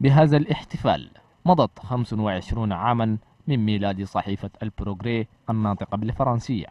بهذا الاحتفال مضت 25 عاما من ميلاد صحيفة البروغري الناطقة بالفرنسية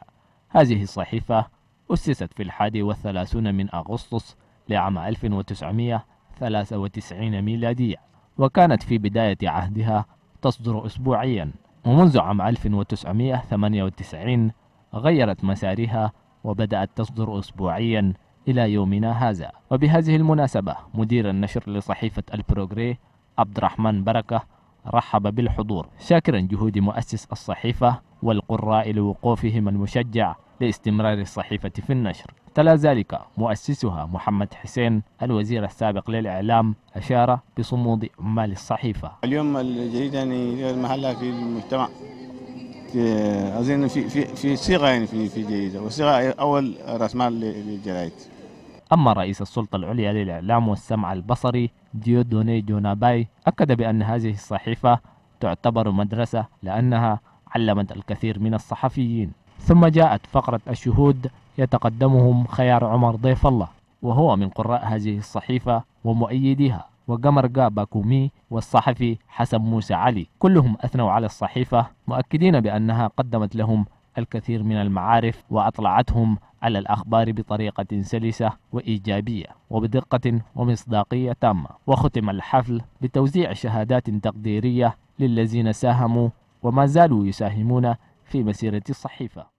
هذه الصحيفة أسست في الحادي والثلاثون من أغسطس لعام 1993 ميلادية وكانت في بداية عهدها تصدر أسبوعيا ومنذ عام 1998 غيرت مسارها وبدأت تصدر أسبوعيا إلى يومنا هذا وبهذه المناسبة مدير النشر لصحيفة البروغري عبد الرحمن بركة رحب بالحضور شاكرا جهود مؤسس الصحيفة والقراء لوقوفهم المشجع لاستمرار الصحيفة في النشر تلا ذلك مؤسسها محمد حسين الوزير السابق للإعلام أشار بصمود عمال الصحيفة اليوم الجديد يعني المحلة محلها في المجتمع اظن في في في صيغه يعني في في جيده وصيغه اول راس مال للجرايد أما رئيس السلطة العليا للإعلام والسمع البصري ديودوني جوناباي أكد بأن هذه الصحيفة تعتبر مدرسة لأنها علمت الكثير من الصحفيين ثم جاءت فقرة الشهود يتقدمهم خيار عمر ضيف الله وهو من قراء هذه الصحيفة ومؤيديها وقمر قابا باكومي والصحفي حسن موسى علي كلهم أثنوا على الصحيفة مؤكدين بأنها قدمت لهم الكثير من المعارف وأطلعتهم على الأخبار بطريقة سلسة وإيجابية وبدقة ومصداقية تامة وختم الحفل بتوزيع شهادات تقديرية للذين ساهموا وما زالوا يساهمون في مسيرة الصحيفة